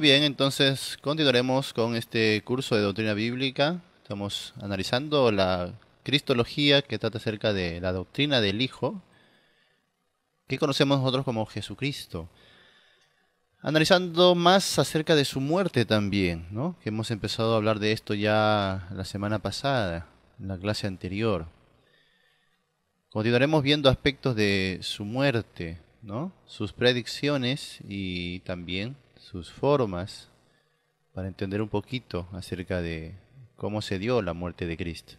bien, entonces continuaremos con este curso de doctrina bíblica. Estamos analizando la Cristología que trata acerca de la doctrina del Hijo, que conocemos nosotros como Jesucristo. Analizando más acerca de su muerte también, ¿no? que hemos empezado a hablar de esto ya la semana pasada, en la clase anterior. Continuaremos viendo aspectos de su muerte, ¿no? sus predicciones y también sus formas para entender un poquito acerca de cómo se dio la muerte de Cristo.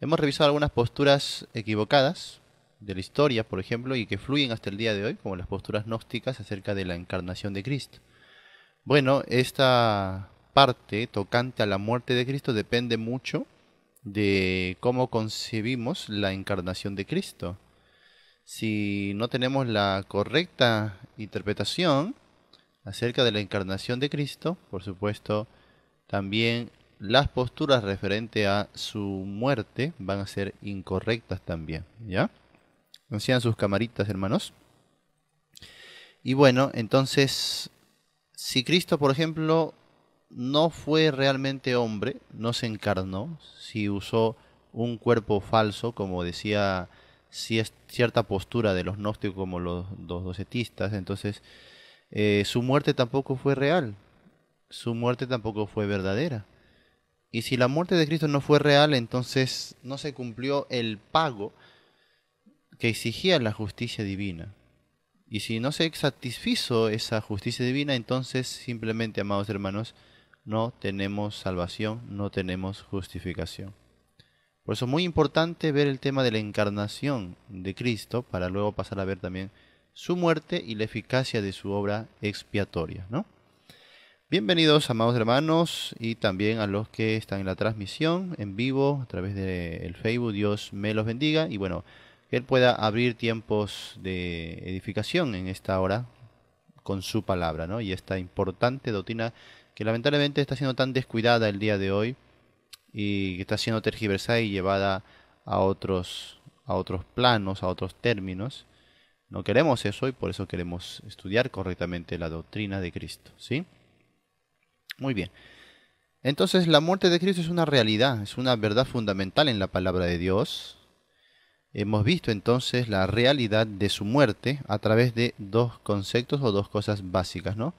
Hemos revisado algunas posturas equivocadas de la historia, por ejemplo, y que fluyen hasta el día de hoy, como las posturas gnósticas acerca de la encarnación de Cristo. Bueno, esta parte tocante a la muerte de Cristo depende mucho de cómo concebimos la encarnación de Cristo. Si no tenemos la correcta interpretación, acerca de la encarnación de Cristo, por supuesto, también las posturas referente a su muerte van a ser incorrectas también, ¿ya? No sean sus camaritas, hermanos. Y bueno, entonces, si Cristo, por ejemplo, no fue realmente hombre, no se encarnó, si usó un cuerpo falso, como decía si es cierta postura de los gnósticos como los, dos docetistas, entonces eh, su muerte tampoco fue real, su muerte tampoco fue verdadera. Y si la muerte de Cristo no fue real, entonces no se cumplió el pago que exigía la justicia divina. Y si no se satisfizo esa justicia divina, entonces simplemente, amados hermanos, no tenemos salvación, no tenemos justificación. Por eso es muy importante ver el tema de la encarnación de Cristo para luego pasar a ver también su muerte y la eficacia de su obra expiatoria. ¿no? Bienvenidos, amados hermanos, y también a los que están en la transmisión en vivo a través del Facebook. Dios me los bendiga y bueno, que Él pueda abrir tiempos de edificación en esta hora con su palabra ¿no? y esta importante doctrina que lamentablemente está siendo tan descuidada el día de hoy y que está siendo tergiversada y llevada a otros, a otros planos, a otros términos no queremos eso y por eso queremos estudiar correctamente la doctrina de Cristo, ¿sí? Muy bien. Entonces la muerte de Cristo es una realidad, es una verdad fundamental en la palabra de Dios. Hemos visto entonces la realidad de su muerte a través de dos conceptos o dos cosas básicas, ¿no?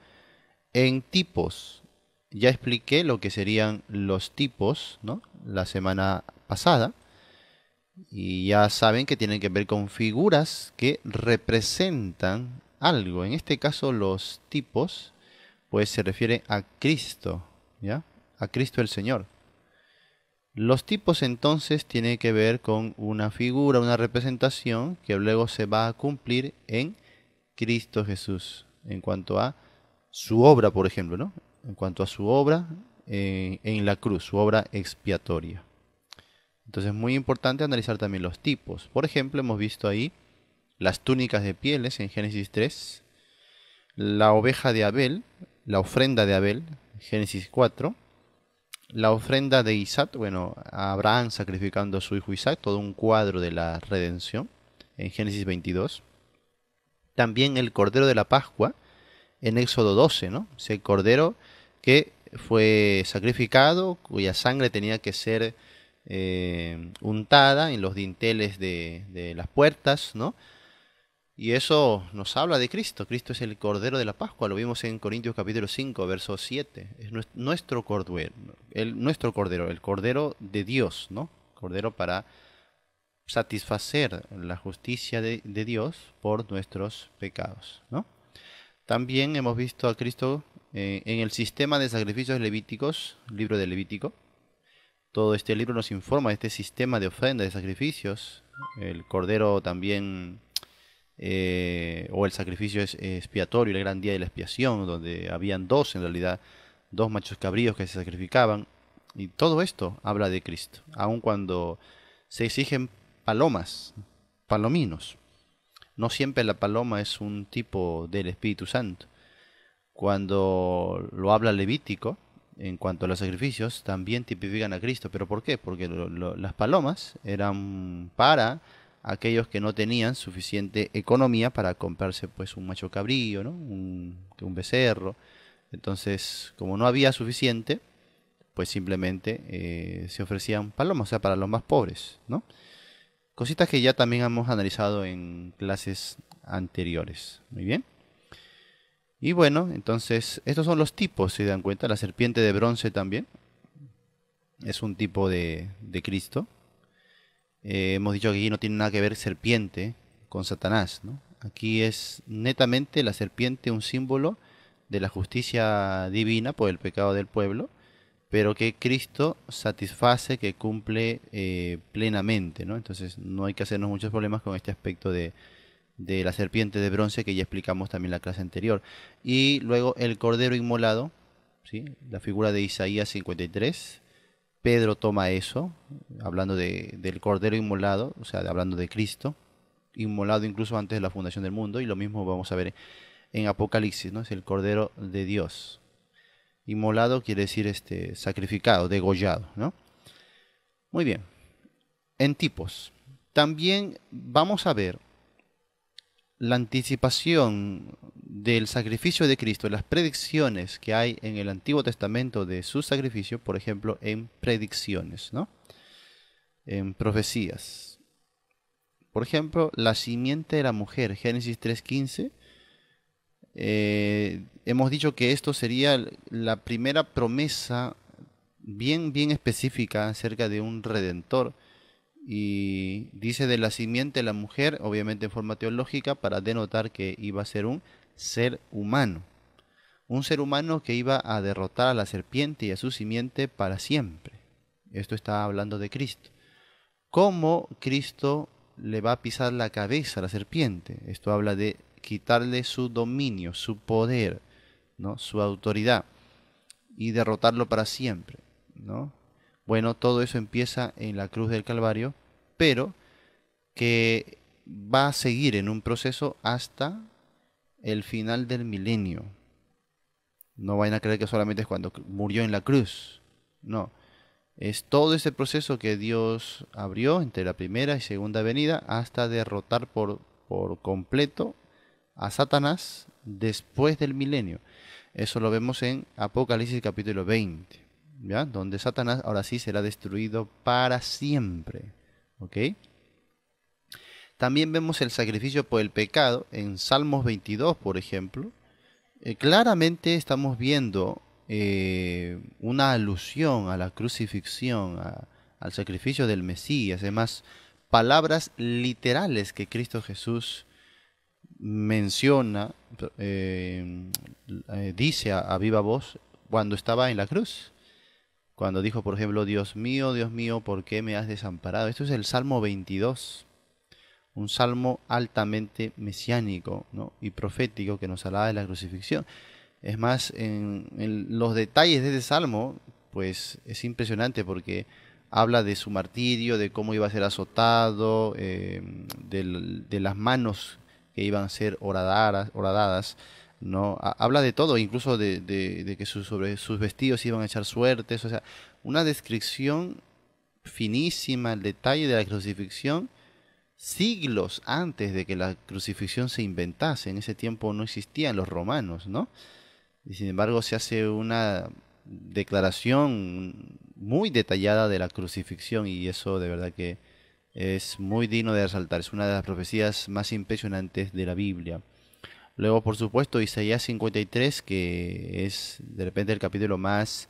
En tipos, ya expliqué lo que serían los tipos, ¿no? La semana pasada y ya saben que tienen que ver con figuras que representan algo. En este caso los tipos, pues se refiere a Cristo, ¿ya? A Cristo el Señor. Los tipos entonces tienen que ver con una figura, una representación que luego se va a cumplir en Cristo Jesús, en cuanto a su obra, por ejemplo, ¿no? En cuanto a su obra eh, en la cruz, su obra expiatoria. Entonces es muy importante analizar también los tipos. Por ejemplo, hemos visto ahí las túnicas de pieles en Génesis 3, la oveja de Abel, la ofrenda de Abel, Génesis 4, la ofrenda de Isaac, bueno, Abraham sacrificando a su hijo Isaac, todo un cuadro de la redención en Génesis 22. También el cordero de la Pascua en Éxodo 12, ¿no? Ese cordero que fue sacrificado, cuya sangre tenía que ser eh, untada en los dinteles de, las puertas, ¿no? Y eso nos habla de Cristo. Cristo es el Cordero de la Pascua. Lo vimos en Corintios capítulo 5, verso 7. Es nuestro Cordero, el, nuestro Cordero, el Cordero de Dios, ¿no? Cordero para satisfacer la justicia de, Dios por nuestros pecados, ¿no? También hemos visto a Cristo eh, en el sistema de sacrificios levíticos, libro de Levítico, todo este libro nos informa de este sistema de ofrendas, de sacrificios. El cordero también, eh, o el sacrificio es expiatorio, el gran día de la expiación, donde habían dos en realidad, dos machos cabríos que se sacrificaban. Y todo esto habla de Cristo, aun cuando se exigen palomas, palominos. No siempre la paloma es un tipo del Espíritu Santo. Cuando lo habla Levítico, en cuanto a los sacrificios, también tipifican a Cristo. ¿Pero por qué? Porque las palomas eran para aquellos que no tenían suficiente economía para comprarse pues un macho cabrío, ¿no? un, becerro. Entonces, como no había suficiente, pues simplemente eh, se ofrecían palomas, o sea, para los más pobres, ¿no? Cositas que ya también hemos analizado en clases anteriores. Muy bien. Y bueno, entonces estos son los tipos, se dan cuenta. La serpiente de bronce también es un tipo de, Cristo. Eh, hemos dicho que aquí no tiene nada que ver serpiente con Satanás. ¿no? Aquí es netamente la serpiente un símbolo de la justicia divina por el pecado del pueblo, pero que Cristo satisface, que cumple eh, plenamente. Entonces no hay que hacernos muchos problemas con este aspecto de, de la serpiente de bronce, que ya explicamos también en la clase anterior. Y luego el cordero inmolado, ¿sí? la figura de Isaías 53. Pedro toma eso, hablando del cordero inmolado, o sea, hablando de Cristo, inmolado incluso antes de la fundación del mundo, y lo mismo vamos a ver en Apocalipsis, ¿no? Es el cordero de Dios. Inmolado quiere decir este, sacrificado, degollado, ¿no? Muy bien. En tipos. También vamos a ver la anticipación del sacrificio de Cristo, las predicciones que hay en el Antiguo Testamento de su sacrificio, por ejemplo, en predicciones, ¿no? En profecías. Por ejemplo, la simiente de la mujer, Génesis 3.15. Eh, hemos dicho que esto sería la primera promesa bien, bien específica acerca de un redentor y dice de la simiente la mujer, obviamente en forma teológica, para denotar que iba a ser un ser humano. Un ser humano que iba a derrotar a la serpiente y a su simiente para siempre. Esto está hablando de Cristo. ¿Cómo Cristo le va a pisar la cabeza a la serpiente? Esto habla de quitarle su dominio, su poder, ¿no? su autoridad y derrotarlo para siempre. ¿no? Bueno, todo eso empieza en la cruz del Calvario, pero que va a seguir en un proceso hasta el final del milenio. No vayan a creer que solamente es cuando murió en la cruz. No. Es todo ese proceso que Dios abrió entre la primera y segunda venida hasta derrotar por, por completo a Satanás después del milenio. Eso lo vemos en Apocalipsis capítulo 20. Donde Satanás ahora sí será destruido para siempre, ¿ok? También vemos el sacrificio por el pecado en Salmos 22, por ejemplo. Eh, claramente estamos viendo eh, una alusión a la crucifixión, al sacrificio del Mesías, además palabras literales que Cristo Jesús menciona, eh, dice a viva voz cuando estaba en la cruz. Cuando dijo, por ejemplo, Dios mío, Dios mío, ¿por qué me has desamparado? Esto es el Salmo 22, un salmo altamente mesiánico y profético que nos hablaba de la crucifixión. Es más, en, los detalles de este salmo, pues es impresionante porque habla de su martirio, de cómo iba a ser azotado, eh, de, las manos que iban a ser horadadas no habla de todo, incluso de, que sobre sus vestidos iban a echar suertes, o sea, una descripción finísima, el detalle de la crucifixión, siglos antes de que la crucifixión se inventase, en ese tiempo no existían los romanos, ¿no? Y sin embargo se hace una declaración muy detallada de la crucifixión y eso de verdad que es muy digno de resaltar, es una de las profecías más impresionantes de la Biblia. Luego, por supuesto, Isaías 53, que es de repente el capítulo más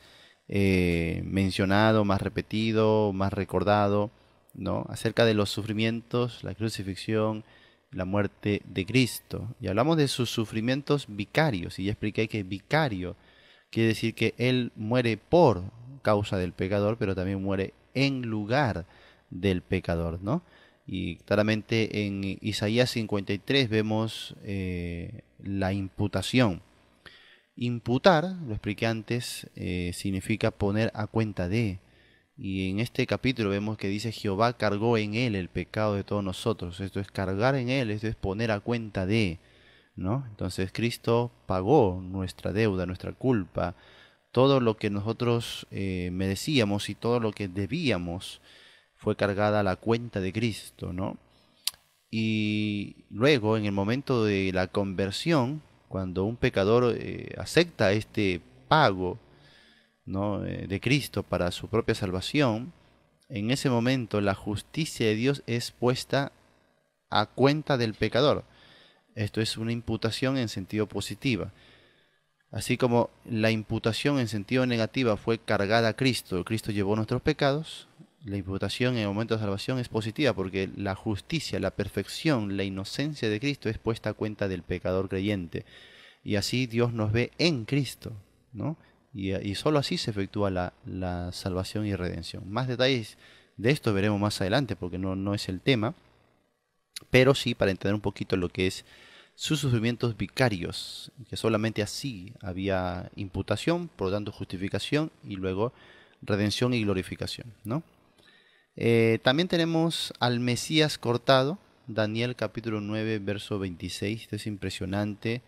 eh, mencionado, más repetido, más recordado, ¿no? Acerca de los sufrimientos, la crucifixión, la muerte de Cristo. Y hablamos de sus sufrimientos vicarios, y ya expliqué que vicario quiere decir que Él muere por causa del pecador, pero también muere en lugar del pecador, ¿no? Y claramente en Isaías 53 vemos eh, la imputación. Imputar, lo expliqué antes, eh, significa poner a cuenta de. Y en este capítulo vemos que dice Jehová cargó en él el pecado de todos nosotros. Esto es cargar en él, esto es poner a cuenta de. ¿no? Entonces Cristo pagó nuestra deuda, nuestra culpa, todo lo que nosotros eh, merecíamos y todo lo que debíamos fue cargada a la cuenta de Cristo, ¿no? Y luego, en el momento de la conversión, cuando un pecador eh, acepta este pago eh, de Cristo para su propia salvación, en ese momento la justicia de Dios es puesta a cuenta del pecador. Esto es una imputación en sentido positiva. Así como la imputación en sentido negativa fue cargada a Cristo, Cristo llevó nuestros pecados, la imputación en el momento de salvación es positiva porque la justicia, la perfección, la inocencia de Cristo es puesta a cuenta del pecador creyente. Y así Dios nos ve en Cristo, ¿no? Y, solo así se efectúa la, salvación y redención. Más detalles de esto veremos más adelante porque no, no es el tema, pero sí para entender un poquito lo que es sus sufrimientos vicarios, que solamente así había imputación, por lo tanto justificación y luego redención y glorificación, ¿no? Eh, también tenemos al Mesías cortado, Daniel capítulo 9, verso 26. Esto es impresionante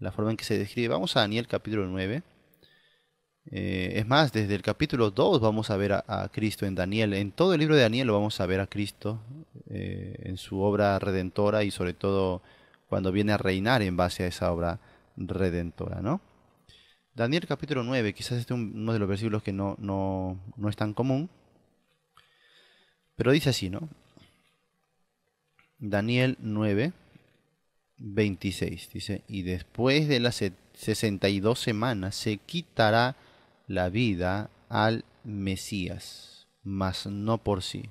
la forma en que se describe. Vamos a Daniel capítulo 9. Eh, es más, desde el capítulo 2 vamos a ver a, Cristo en Daniel. En todo el libro de Daniel lo vamos a ver a Cristo eh, en su obra redentora y sobre todo cuando viene a reinar en base a esa obra redentora, ¿no? Daniel capítulo 9, quizás este es uno de los versículos que no es tan común. Pero dice así, ¿no? Daniel 9, 26. Dice, y después de las 62 semanas se quitará la vida al Mesías, mas no por sí.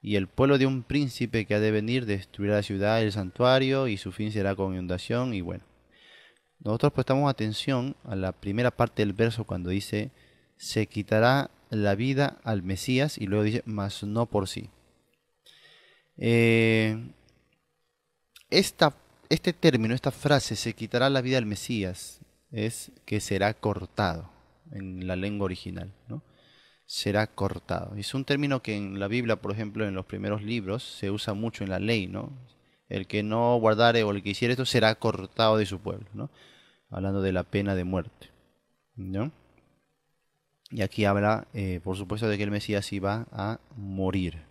Y el pueblo de un príncipe que ha de venir destruirá la ciudad el santuario, y su fin será con inundación. Y bueno, nosotros prestamos atención a la primera parte del verso cuando dice, se quitará la vida al Mesías y luego dice, mas no por sí. Eh, este término, esta frase, se quitará la vida al Mesías, es que será cortado en la lengua original, ¿no? será cortado. Es un término que en la Biblia, por ejemplo, en los primeros libros, se usa mucho en la ley, ¿no? El que no guardare o el que hiciera esto será cortado de su pueblo, ¿no? Hablando de la pena de muerte, ¿no? Y aquí habla, eh, por supuesto, de que el Mesías iba a morir.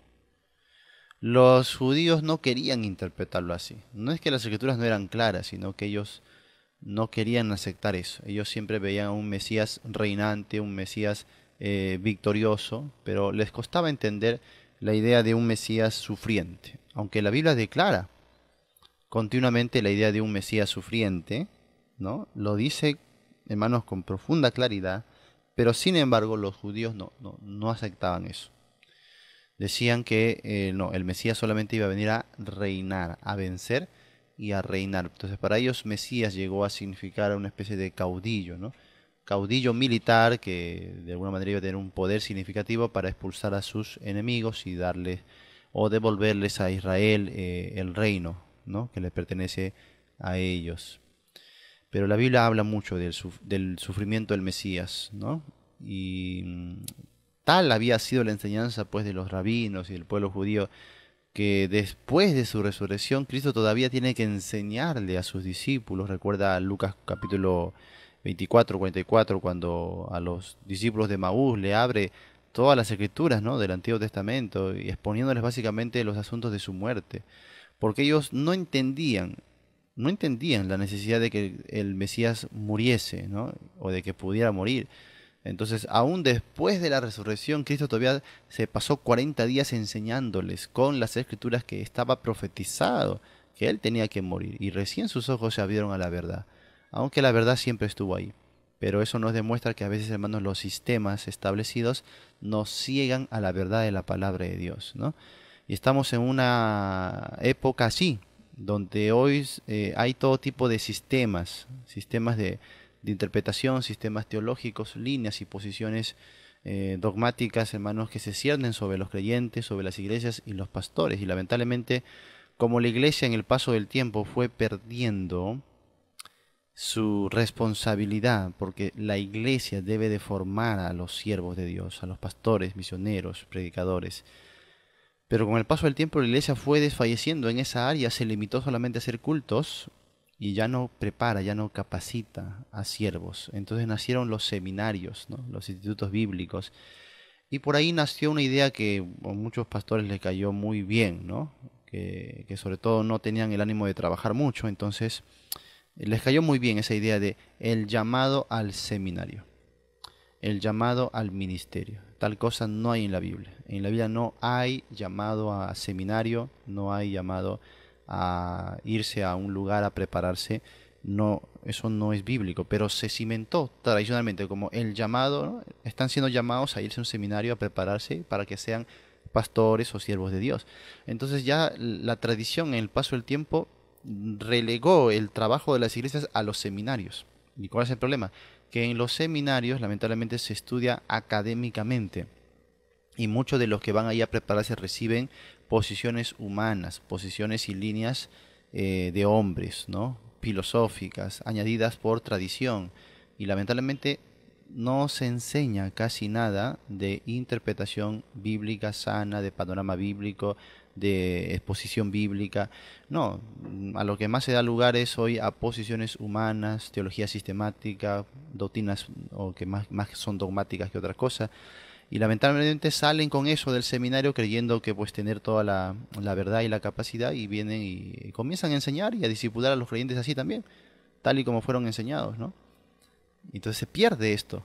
Los judíos no querían interpretarlo así. No es que las escrituras no eran claras, sino que ellos no querían aceptar eso. Ellos siempre veían a un Mesías reinante, un Mesías eh, victorioso, pero les costaba entender la idea de un Mesías sufriente. Aunque la Biblia declara continuamente la idea de un Mesías sufriente, ¿no? Lo dice, hermanos, con profunda claridad pero sin embargo los judíos no, no, aceptaban eso. Decían que eh, no, el Mesías solamente iba a venir a reinar, a vencer y a reinar. Entonces para ellos Mesías llegó a significar una especie de caudillo, ¿no? caudillo militar que de alguna manera iba a tener un poder significativo para expulsar a sus enemigos y darles o devolverles a Israel eh, el reino ¿no? que les pertenece a ellos. Pero la Biblia habla mucho del, sufrimiento del Mesías, ¿no? Y mm, tal había sido la enseñanza pues de los rabinos y del pueblo judío que después de su resurrección Cristo todavía tiene que enseñarle a sus discípulos. Recuerda Lucas capítulo 24, 44 cuando a los discípulos de Maús le abre todas las escrituras ¿no? del Antiguo Testamento y exponiéndoles básicamente los asuntos de su muerte, porque ellos no entendían no entendían la necesidad de que el Mesías muriese, ¿no? O de que pudiera morir. Entonces, aún después de la resurrección, Cristo todavía se pasó 40 días enseñándoles con las escrituras que estaba profetizado que él tenía que morir. Y recién sus ojos se abrieron a la verdad. Aunque la verdad siempre estuvo ahí. Pero eso nos demuestra que a veces, hermanos, los sistemas establecidos nos ciegan a la verdad de la palabra de Dios, ¿no? Y estamos en una época así, donde hoy eh, hay todo tipo de sistemas, sistemas de, interpretación, sistemas teológicos, líneas y posiciones eh, dogmáticas, hermanos, que se ciernen sobre los creyentes, sobre las iglesias y los pastores. Y lamentablemente, como la iglesia en el paso del tiempo fue perdiendo su responsabilidad, porque la iglesia debe de formar a los siervos de Dios, a los pastores, misioneros, predicadores, pero con el paso del tiempo la iglesia fue desfalleciendo en esa área, se limitó solamente a hacer cultos y ya no prepara, ya no capacita a siervos. Entonces nacieron los seminarios, los institutos bíblicos. Y por ahí nació una idea que a muchos pastores les cayó muy bien, ¿no? que sobre todo no tenían el ánimo de trabajar mucho, entonces eh, les cayó muy bien esa idea de el llamado al seminario el llamado al ministerio. Tal cosa no hay en la Biblia. En la Biblia no hay llamado a seminario, no hay llamado a irse a un lugar a prepararse. No, eso no es bíblico, pero se cimentó tradicionalmente como el llamado, están siendo llamados a irse a un seminario a prepararse para que sean pastores o siervos de Dios. Entonces ya la tradición en el paso del tiempo relegó el trabajo de las iglesias a los seminarios. ¿Y cuál es el problema? que en los seminarios lamentablemente se estudia académicamente y muchos de los que van ahí a prepararse reciben posiciones humanas, posiciones y líneas eh, de hombres, ¿no? filosóficas, añadidas por tradición. Y lamentablemente no se enseña casi nada de interpretación bíblica sana, de panorama bíblico, de exposición bíblica. No, a lo que más se da lugar es hoy a posiciones humanas, teología sistemática, doctrinas o que más, son dogmáticas que otras cosas, Y lamentablemente salen con eso del seminario creyendo que pues tener toda la, verdad y la capacidad y vienen y, y comienzan a enseñar y a disipular a los creyentes así también, tal y como fueron enseñados, ¿no? Entonces se pierde esto,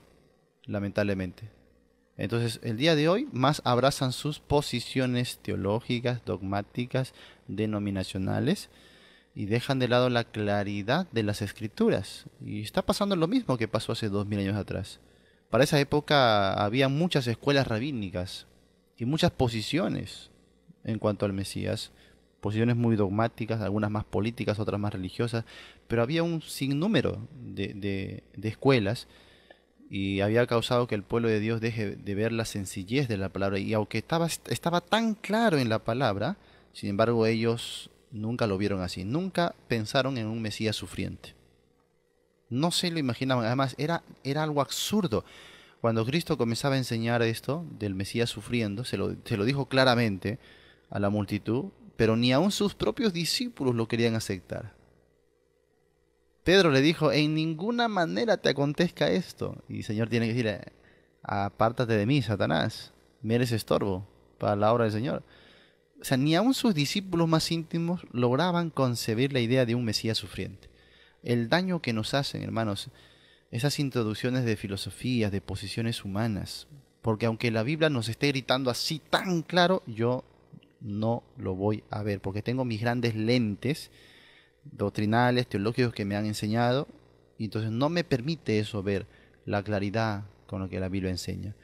lamentablemente. Entonces, el día de hoy más abrazan sus posiciones teológicas, dogmáticas, denominacionales y dejan de lado la claridad de las escrituras. Y está pasando lo mismo que pasó hace dos mil años atrás. Para esa época había muchas escuelas rabínicas y muchas posiciones en cuanto al Mesías. Posiciones muy dogmáticas, algunas más políticas, otras más religiosas, pero había un sinnúmero de, de escuelas y había causado que el pueblo de Dios deje de ver la sencillez de la palabra. Y aunque estaba, estaba tan claro en la palabra, sin embargo ellos nunca lo vieron así, nunca pensaron en un Mesías sufriente. No se lo imaginaban, además era, era algo absurdo. Cuando Cristo comenzaba a enseñar esto del Mesías sufriendo, se lo, se lo dijo claramente a la multitud, pero ni aun sus propios discípulos lo querían aceptar. Pedro le dijo, en ninguna manera te acontezca esto. Y el Señor tiene que decir: apártate de mí, Satanás, me eres estorbo para la obra del Señor. O sea, ni aun sus discípulos más íntimos lograban concebir la idea de un Mesías sufriente. El daño que nos hacen, hermanos, esas introducciones de filosofías, de posiciones humanas, porque aunque la Biblia nos esté gritando así tan claro, yo no lo voy a ver, porque tengo mis grandes lentes doctrinales, teológicos que me han enseñado, y entonces no me permite eso ver la claridad con lo que la Biblia enseña.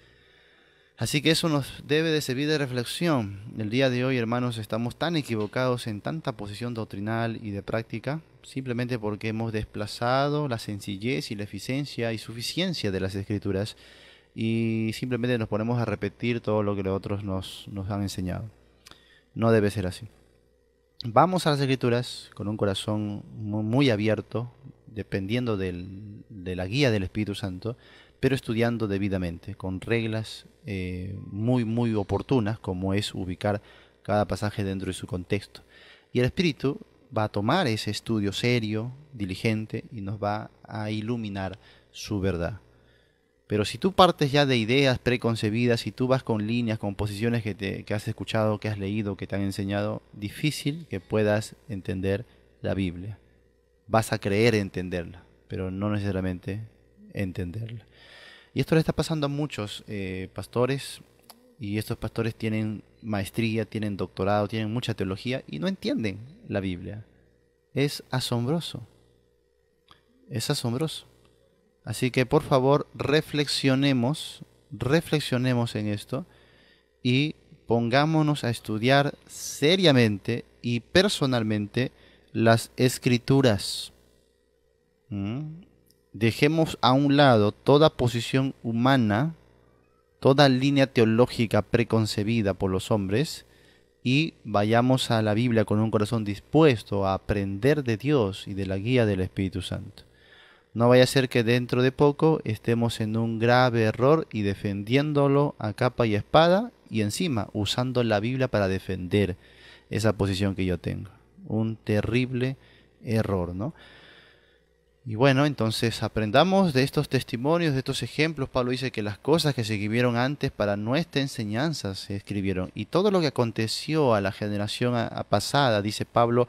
Así que eso nos debe de servir de reflexión. El día de hoy, hermanos, estamos tan equivocados en tanta posición doctrinal y de práctica, simplemente porque hemos desplazado la sencillez y la eficiencia y suficiencia de las escrituras y simplemente nos ponemos a repetir todo lo que los otros nos, nos han enseñado. No debe ser así vamos a las escrituras con un corazón muy, abierto, dependiendo de la guía del Espíritu Santo, pero estudiando debidamente, con reglas eh, muy, muy oportunas, como es ubicar cada pasaje dentro de su contexto. Y el Espíritu va a tomar ese estudio serio, diligente, y nos va a iluminar su verdad. Pero si tú partes ya de ideas preconcebidas, si tú vas con líneas, composiciones que, te, que has escuchado, que has leído, que te han enseñado, difícil que puedas entender la Biblia. Vas a creer entenderla, pero no necesariamente entenderla. Y esto le está pasando a muchos eh, pastores, y estos pastores tienen maestría, tienen doctorado, tienen mucha teología, y no entienden la Biblia. Es asombroso. Es asombroso. Así que por favor reflexionemos, reflexionemos en esto y pongámonos a estudiar seriamente y personalmente las escrituras. ¿Mm? Dejemos a un lado toda posición humana, toda línea teológica preconcebida por los hombres y vayamos a la Biblia con un corazón dispuesto a aprender de Dios y de la guía del Espíritu Santo. No vaya a ser que dentro de poco estemos en un grave error y defendiéndolo a capa y espada y encima usando la Biblia para defender esa posición que yo tengo. Un terrible error, ¿no? Y bueno, entonces aprendamos de estos testimonios, de estos ejemplos. Pablo dice que las cosas que se escribieron antes para nuestra enseñanza se escribieron. Y todo lo que aconteció a la generación pasada, dice Pablo,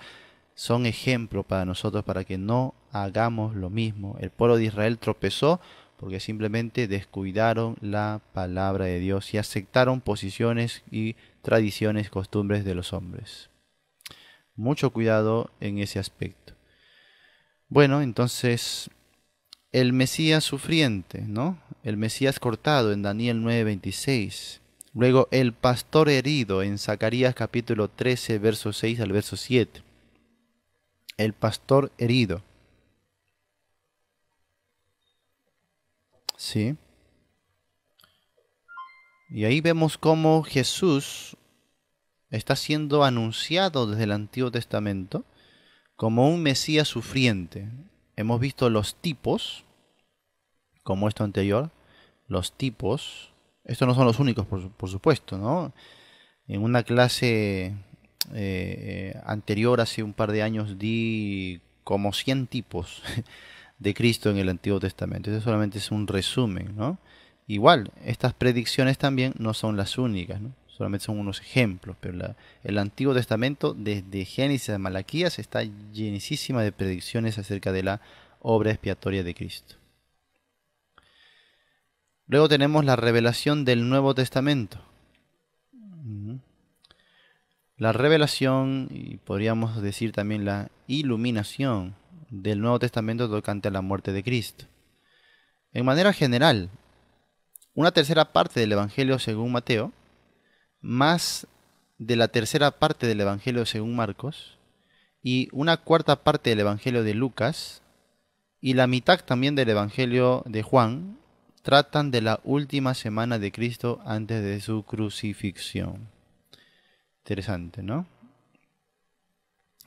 son ejemplo para nosotros para que no hagamos lo mismo. El pueblo de Israel tropezó porque simplemente descuidaron la palabra de Dios y aceptaron posiciones y tradiciones, costumbres de los hombres. Mucho cuidado en ese aspecto. Bueno, entonces el Mesías sufriente, ¿no? El Mesías cortado en Daniel 9:26. Luego el pastor herido en Zacarías capítulo 13, verso 6 al verso 7. El pastor herido. Sí. Y ahí vemos cómo Jesús está siendo anunciado desde el Antiguo Testamento como un Mesías sufriente. Hemos visto los tipos, como esto anterior, los tipos. Estos no son los únicos, por, supuesto, ¿no? En una clase eh, eh, anterior, hace un par de años, di como 100 tipos de Cristo en el Antiguo Testamento. eso solamente es un resumen, ¿no? Igual, estas predicciones también no son las únicas, ¿no? solamente son unos ejemplos, pero el Antiguo Testamento, desde Génesis a Malaquías, está llenísima de predicciones acerca de la obra expiatoria de Cristo. Luego tenemos la revelación del Nuevo Testamento, la revelación, y podríamos decir también la iluminación del Nuevo Testamento tocante a la muerte de Cristo. En manera general, una tercera parte del Evangelio según Mateo, más de la tercera parte del Evangelio según Marcos, y una cuarta parte del Evangelio de Lucas, y la mitad también del Evangelio de Juan, tratan de la última semana de Cristo antes de su crucifixión. Interesante, ¿no?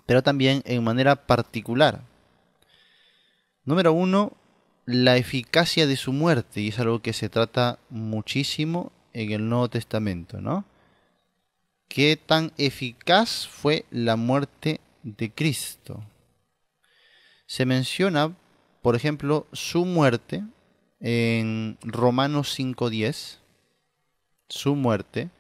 Pero también en manera particular. Número uno, la eficacia de su muerte, y es algo que se trata muchísimo en el Nuevo Testamento, ¿no? ¿Qué tan eficaz fue la muerte de Cristo? Se menciona, por ejemplo, su muerte en Romanos 5.10, su muerte,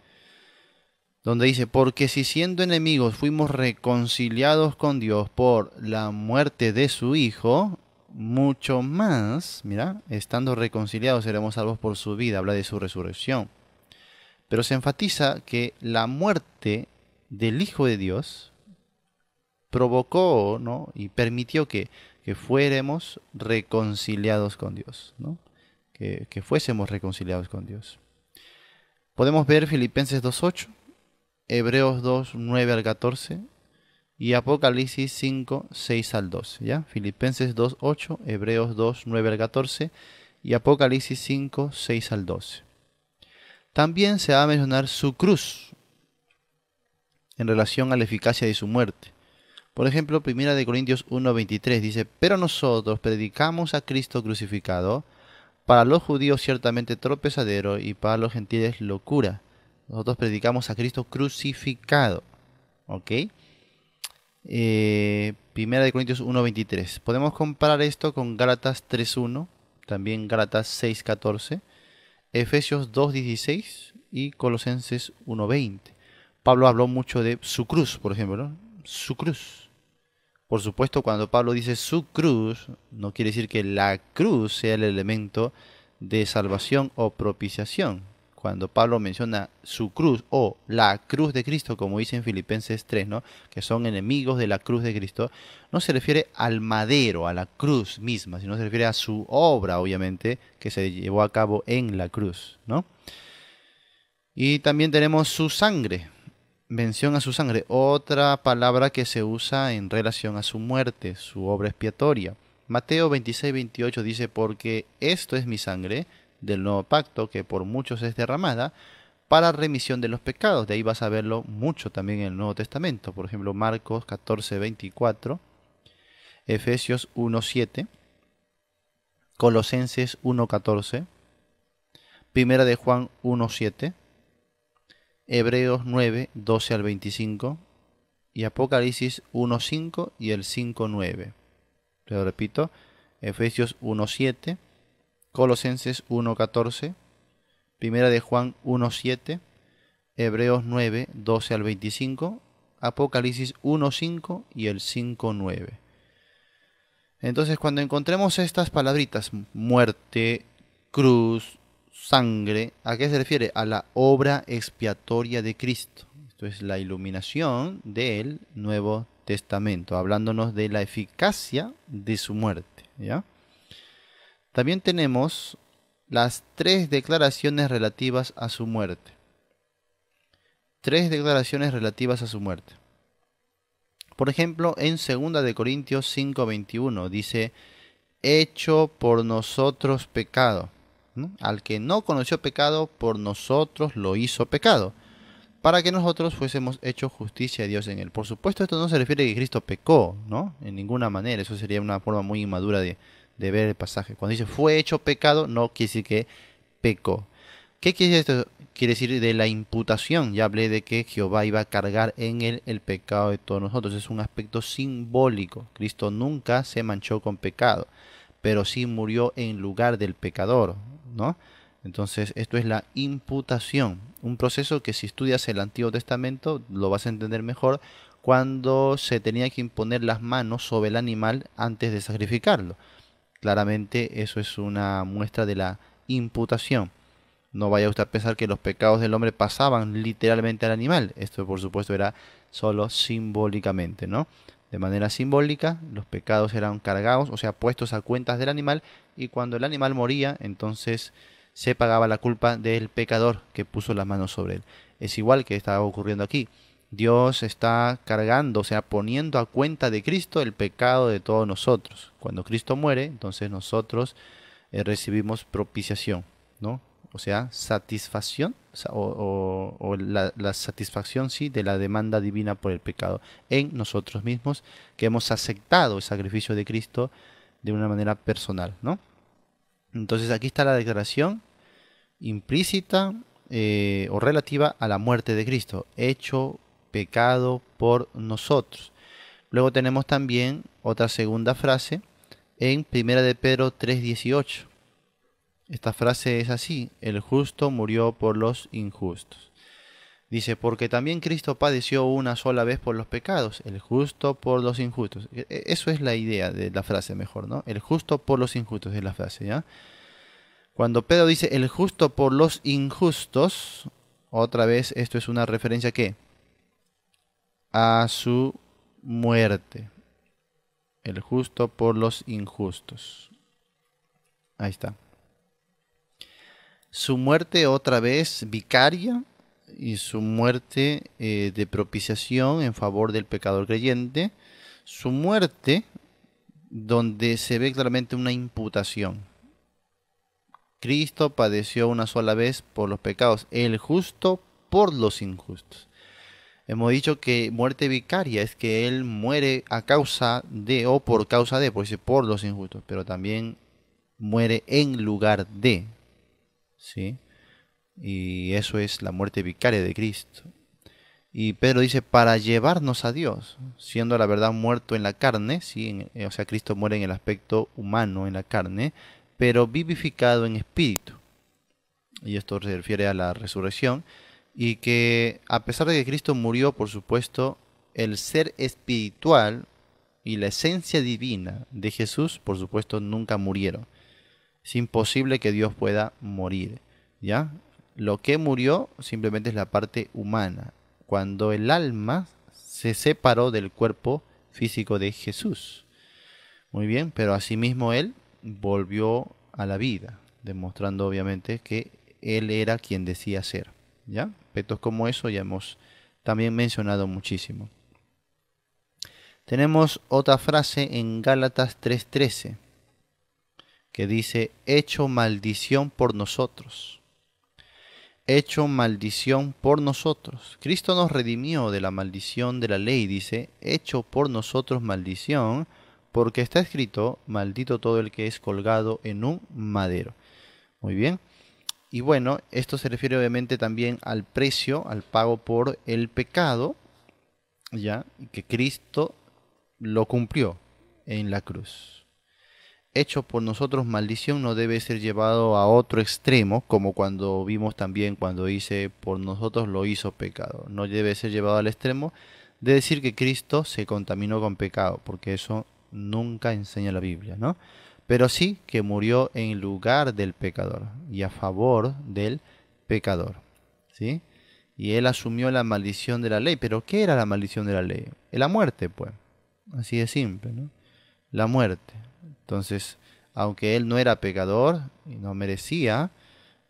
donde dice, porque si siendo enemigos fuimos reconciliados con Dios por la muerte de su Hijo, mucho más, mira, estando reconciliados seremos salvos por su vida, habla de su resurrección. Pero se enfatiza que la muerte del Hijo de Dios provocó ¿no? y permitió que, fuéramos reconciliados con Dios, ¿no? que, que fuésemos reconciliados con Dios. Podemos ver Filipenses 2.8 Hebreos 2, 9 al 14 y Apocalipsis 5, 6 al 12. ¿ya? Filipenses 2, 8, Hebreos 2, 9 al 14 y Apocalipsis 5, 6 al 12. También se va a mencionar su cruz en relación a la eficacia de su muerte. Por ejemplo, 1 Corintios 1, 23 dice, pero nosotros predicamos a Cristo crucificado, para los judíos ciertamente tropezadero y para los gentiles locura nosotros predicamos a Cristo crucificado. ¿Ok? Eh, primera de Corintios 1.23. Podemos comparar esto con Gálatas 3.1, también Gálatas 6.14, Efesios 2.16 y Colosenses 1.20. Pablo habló mucho de su cruz, por ejemplo, Su cruz. Por supuesto, cuando Pablo dice su cruz, no quiere decir que la cruz sea el elemento de salvación o propiciación cuando Pablo menciona su cruz o la cruz de Cristo, como dice en Filipenses 3, ¿no? que son enemigos de la cruz de Cristo, no se refiere al madero, a la cruz misma, sino se refiere a su obra, obviamente, que se llevó a cabo en la cruz. ¿no? Y también tenemos su sangre, mención a su sangre, otra palabra que se usa en relación a su muerte, su obra expiatoria. Mateo 26, 28 dice, porque esto es mi sangre, del nuevo pacto que por muchos es derramada para remisión de los pecados. De ahí vas a verlo mucho también en el Nuevo Testamento. Por ejemplo, Marcos 14, 24, Efesios 1, 7, Colosenses 1, Primera de Juan 1.7 Hebreos 9, 12 al 25 y Apocalipsis 1.5 y el 5, 9. repito, Efesios 1.7 Colosenses 1.14, Primera de Juan 1.7, Hebreos 912 al 25, Apocalipsis 1.5 y el 5.9. Entonces cuando encontremos estas palabritas, muerte, cruz, sangre, ¿a qué se refiere? A la obra expiatoria de Cristo. Esto es la iluminación del Nuevo Testamento, hablándonos de la eficacia de su muerte. ¿ya? También tenemos las tres declaraciones relativas a su muerte. Tres declaraciones relativas a su muerte. Por ejemplo, en 2 de Corintios 5:21 dice, hecho por nosotros pecado. Al que no conoció pecado, por nosotros lo hizo pecado, para que nosotros fuésemos hechos justicia de Dios en él. Por supuesto, esto no se refiere a que Cristo pecó, ¿no? En ninguna manera, eso sería una forma muy inmadura de, de ver el pasaje. Cuando dice fue hecho pecado, no quiere decir que pecó. ¿Qué quiere decir esto? Quiere decir de la imputación. Ya hablé de que Jehová iba a cargar en él el pecado de todos nosotros. Es un aspecto simbólico. Cristo nunca se manchó con pecado, pero sí murió en lugar del pecador, ¿no? Entonces, esto es la imputación, un proceso que si estudias el Antiguo Testamento lo vas a entender mejor cuando se tenía que imponer las manos sobre el animal antes de sacrificarlo. Claramente eso es una muestra de la imputación. No vaya usted a pensar que los pecados del hombre pasaban literalmente al animal. Esto por supuesto era solo simbólicamente, ¿no? De manera simbólica, los pecados eran cargados, o sea, puestos a cuentas del animal, y cuando el animal moría, entonces se pagaba la culpa del pecador que puso las manos sobre él. Es igual que estaba ocurriendo aquí. Dios está cargando, o sea, poniendo a cuenta de Cristo el pecado de todos nosotros. Cuando Cristo muere, entonces nosotros eh, recibimos propiciación, ¿no? O sea, satisfacción o, la, satisfacción, sí, de la demanda divina por el pecado en nosotros mismos, que hemos aceptado el sacrificio de Cristo de una manera personal, ¿no? Entonces aquí está la declaración implícita eh, o relativa a la muerte de Cristo, hecho pecado por nosotros. Luego tenemos también otra segunda frase en 1 de Pedro 3:18. Esta frase es así, el justo murió por los injustos. Dice, porque también Cristo padeció una sola vez por los pecados, el justo por los injustos. E, e, eso es la idea de la frase mejor, ¿no? El justo por los injustos es la frase, ¿ya? Cuando Pedro dice el justo por los injustos, otra vez esto es una referencia que a su muerte. El justo por los injustos. Ahí está. Su muerte otra vez vicaria y su muerte eh, de propiciación en favor del pecador creyente. Su muerte donde se ve claramente una imputación. Cristo padeció una sola vez por los pecados, el justo por los injustos. Hemos dicho que muerte vicaria es que él muere a causa de o por causa de, por por los injustos, pero también muere en lugar de. ¿Sí? Y eso es la muerte vicaria de Cristo. Y Pedro dice, para llevarnos a Dios, siendo la verdad muerto en la carne, ¿sí? Eh, o sea, Cristo muere en el aspecto humano, en la carne, pero vivificado en espíritu. Y esto se refiere a la resurrección y que a pesar de que Cristo murió, por supuesto, el ser espiritual y la esencia divina de Jesús, por supuesto, nunca murieron. Es imposible que Dios pueda morir, ¿ya? Lo que murió simplemente es la parte humana, cuando el alma se separó del cuerpo físico de Jesús. Muy bien, pero asimismo él volvió a la vida, demostrando obviamente que él era quien decía ser, ¿ya? como eso ya hemos también mencionado muchísimo. Tenemos otra frase en Gálatas 3:13 que dice, hecho maldición por nosotros. Hecho maldición por nosotros. Cristo nos redimió de la maldición de la ley, dice, hecho por nosotros maldición, porque está escrito, maldito todo el que es colgado en un madero. Muy bien, y bueno, esto se refiere obviamente también al precio, al pago por el pecado, ya que Cristo lo cumplió en la cruz. Hecho por nosotros maldición no debe ser llevado a otro extremo, como cuando vimos también cuando dice por nosotros lo hizo pecado. No debe ser llevado al extremo de decir que Cristo se contaminó con pecado, porque eso nunca enseña la Biblia, ¿no? pero sí que murió en lugar del pecador y a favor del pecador. ¿Sí? Y él asumió la maldición de la ley. ¿Pero qué era la maldición de la ley? La muerte, pues. Así de simple, ¿no? La muerte. Entonces, aunque él no era pecador y no merecía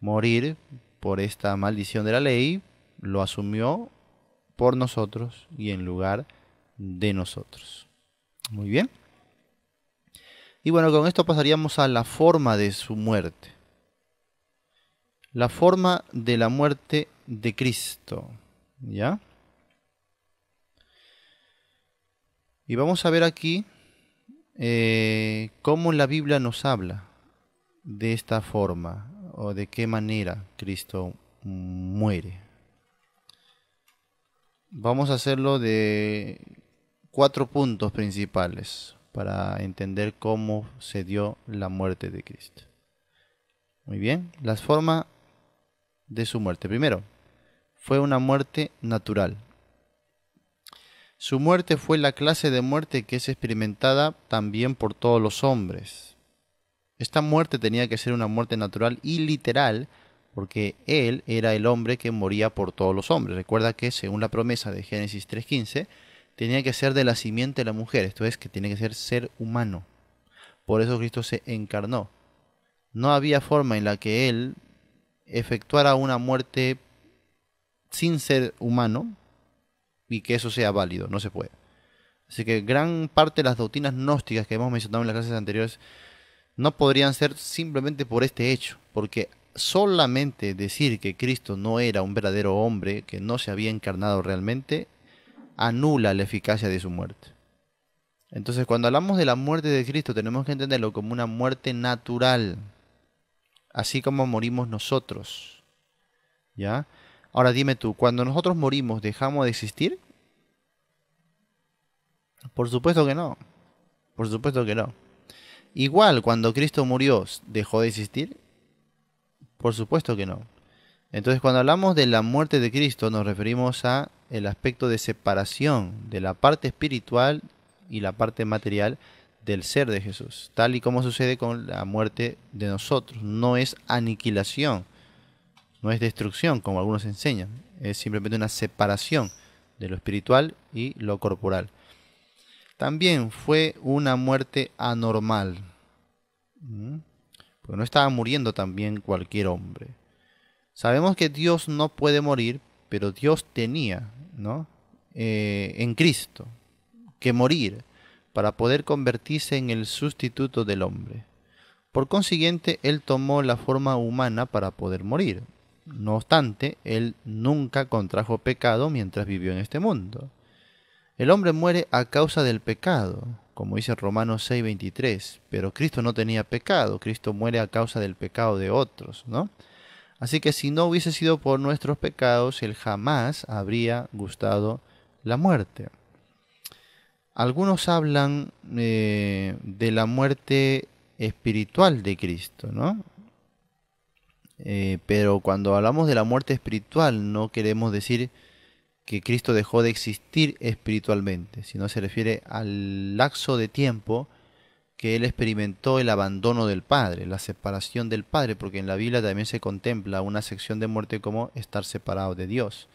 morir por esta maldición de la ley, lo asumió por nosotros y en lugar de nosotros. Muy bien. Y bueno, con esto pasaríamos a la forma de su muerte. La forma de la muerte de Cristo. ¿Ya? Y vamos a ver aquí eh, cómo la Biblia nos habla de esta forma o de qué manera Cristo muere. Vamos a hacerlo de cuatro puntos principales para entender cómo se dio la muerte de Cristo. Muy bien, las formas de su muerte. Primero, fue una muerte natural. Su muerte fue la clase de muerte que es experimentada también por todos los hombres. Esta muerte tenía que ser una muerte natural y literal, porque él era el hombre que moría por todos los hombres. Recuerda que según la promesa de Génesis 3.15, tenía que ser de la simiente de la mujer, esto es, que tiene que ser ser humano. Por eso Cristo se encarnó. No había forma en la que Él efectuara una muerte sin ser humano y que eso sea válido, no se puede. Así que gran parte de las doctrinas gnósticas que hemos mencionado en las clases anteriores no podrían ser simplemente por este hecho, porque solamente decir que Cristo no era un verdadero hombre, que no se había encarnado realmente, anula la eficacia de su muerte. Entonces, cuando hablamos de la muerte de Cristo, tenemos que entenderlo como una muerte natural, así como morimos nosotros. ¿Ya? Ahora dime tú, cuando nosotros morimos, ¿dejamos de existir? Por supuesto que no. Por supuesto que no. Igual, cuando Cristo murió, ¿dejó de existir? Por supuesto que no. Entonces, cuando hablamos de la muerte de Cristo, nos referimos a el aspecto de separación de la parte espiritual y la parte material del ser de Jesús, tal y como sucede con la muerte de nosotros. No es aniquilación, no es destrucción, como algunos enseñan, es simplemente una separación de lo espiritual y lo corporal. También fue una muerte anormal, porque no estaba muriendo también cualquier hombre. Sabemos que Dios no puede morir, pero Dios tenía ¿no? Eh, en Cristo, que morir para poder convertirse en el sustituto del hombre. Por consiguiente, él tomó la forma humana para poder morir. No obstante, él nunca contrajo pecado mientras vivió en este mundo. El hombre muere a causa del pecado, como dice Romanos 6:23, pero Cristo no tenía pecado, Cristo muere a causa del pecado de otros, ¿no? Así que si no hubiese sido por nuestros pecados, Él jamás habría gustado la muerte. Algunos hablan eh, de la muerte espiritual de Cristo, ¿no? Eh, pero cuando hablamos de la muerte espiritual no queremos decir que Cristo dejó de existir espiritualmente, sino se refiere al lapso de tiempo que él experimentó el abandono del Padre, la separación del Padre, porque en la Biblia también se contempla una sección de muerte como estar separado de Dios.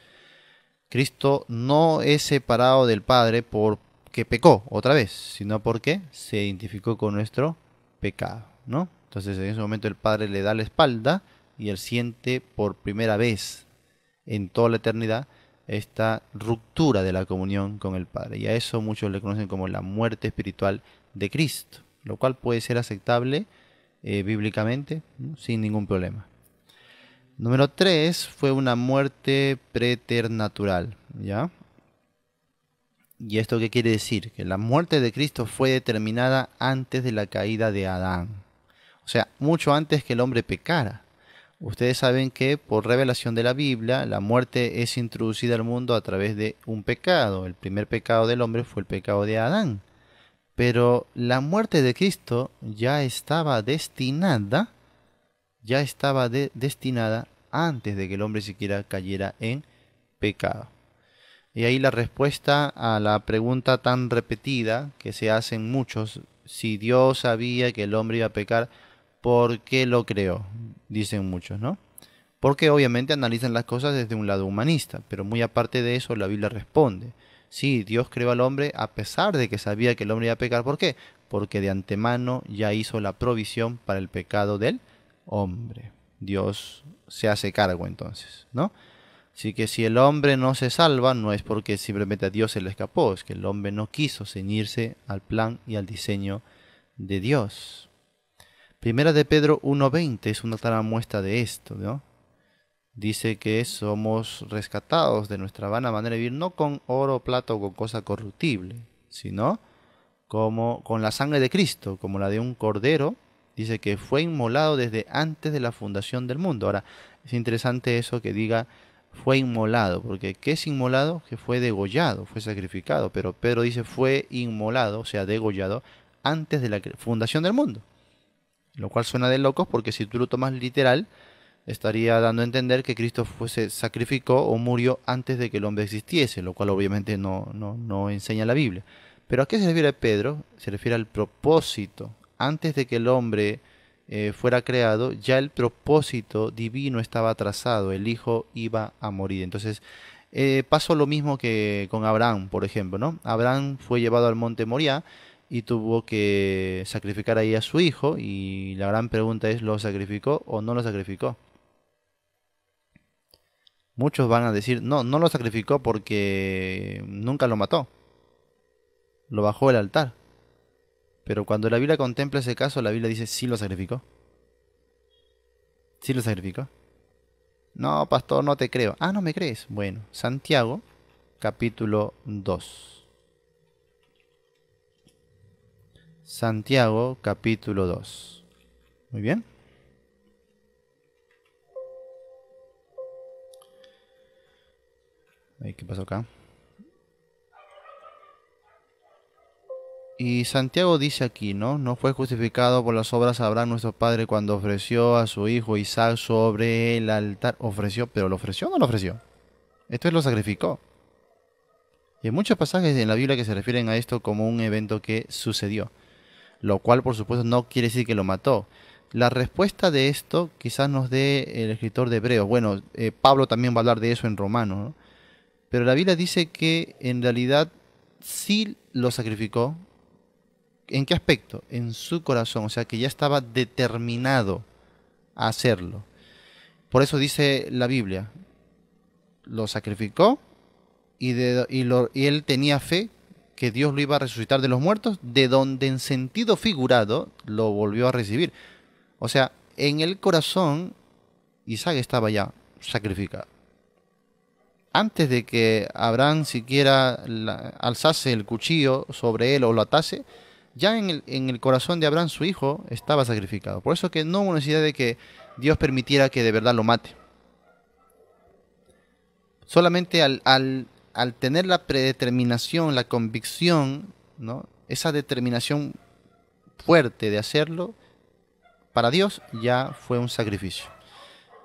Cristo no es separado del Padre porque pecó otra vez, sino porque se identificó con nuestro pecado, ¿no? Entonces en ese momento el Padre le da la espalda y él siente por primera vez en toda la eternidad esta ruptura de la comunión con el Padre. Y a eso muchos le conocen como la muerte espiritual de Cristo lo cual puede ser aceptable eh, bíblicamente sin ningún problema. Número 3 fue una muerte preternatural, ¿ya? ¿Y esto qué quiere decir? Que la muerte de Cristo fue determinada antes de la caída de Adán. O sea, mucho antes que el hombre pecara. Ustedes saben que por revelación de la Biblia, la muerte es introducida al mundo a través de un pecado. El primer pecado del hombre fue el pecado de Adán. Pero la muerte de Cristo ya estaba destinada, ya estaba destinada antes de que el hombre siquiera cayera en pecado. Y ahí la respuesta a la pregunta tan repetida que se hacen muchos, si Dios sabía que el hombre iba a pecar, ¿por qué lo creó? Dicen muchos, ¿no? Porque obviamente analizan las cosas desde un lado humanista, pero muy aparte de eso la Biblia responde. Sí, Dios creó al hombre a pesar de que sabía que el hombre iba a pecar. ¿Por qué? Porque de antemano ya hizo la provisión para el pecado del hombre. Dios se hace cargo entonces, ¿no? Así que si el hombre no se salva, no es porque simplemente a Dios se le escapó, es que el hombre no quiso ceñirse al plan y al diseño de Dios. Primera de Pedro 1.20 es una clara muestra de esto, ¿no? dice que somos rescatados de nuestra vana manera de vivir, no con oro, plata o con cosa corruptible, sino como con la sangre de Cristo, como la de un cordero, dice que fue inmolado desde antes de la fundación del mundo. Ahora, es interesante eso que diga fue inmolado, porque ¿qué es inmolado? Que fue degollado, fue sacrificado, pero Pedro dice fue inmolado, o sea, degollado, antes de la fundación del mundo. Lo cual suena de locos porque si tú lo tomas literal, estaría dando a entender que Cristo se sacrificó o murió antes de que el hombre existiese, lo cual obviamente no, no, enseña la Biblia. Pero ¿a qué se refiere Pedro? Se refiere al propósito. Antes de que el hombre eh, fuera creado, ya el propósito divino estaba trazado, el hijo iba a morir. Entonces, eh, pasó lo mismo que con Abraham, por ejemplo, ¿no? Abraham fue llevado al monte Moriah y tuvo que sacrificar ahí a su hijo y la gran pregunta es, ¿lo sacrificó o no lo sacrificó? Muchos van a decir, no, no lo sacrificó porque nunca lo mató. Lo bajó del altar. Pero cuando la Biblia contempla ese caso, la Biblia dice, sí lo sacrificó. Sí lo sacrificó. No, pastor, no te creo. Ah, no me crees. Bueno, Santiago, capítulo 2. Santiago, capítulo 2. Muy bien. ¿Qué pasó acá? Y Santiago dice aquí, ¿no? No fue justificado por las obras Abraham nuestro padre cuando ofreció a su hijo Isaac sobre el altar. Ofreció, pero ¿lo ofreció o no lo ofreció? Esto es lo sacrificó. Y hay muchos pasajes en la Biblia que se refieren a esto como un evento que sucedió. Lo cual, por supuesto, no quiere decir que lo mató. La respuesta de esto quizás nos dé el escritor de Hebreo. Bueno, eh, Pablo también va a hablar de eso en Romano, ¿no? Pero la Biblia dice que en realidad sí lo sacrificó. ¿En qué aspecto? En su corazón, o sea que ya estaba determinado a hacerlo. Por eso dice la Biblia, lo sacrificó y, él tenía fe que Dios lo iba a resucitar de los muertos, de donde en sentido figurado lo volvió a recibir. O sea, en el corazón Isaac estaba ya sacrificado antes de que Abraham siquiera alzase el cuchillo sobre él o lo atase, ya en el, corazón de Abraham su hijo estaba sacrificado. Por eso que no hubo necesidad de que Dios permitiera que de verdad lo mate. Solamente al, tener la predeterminación, la convicción, esa determinación fuerte de hacerlo, para Dios ya fue un sacrificio.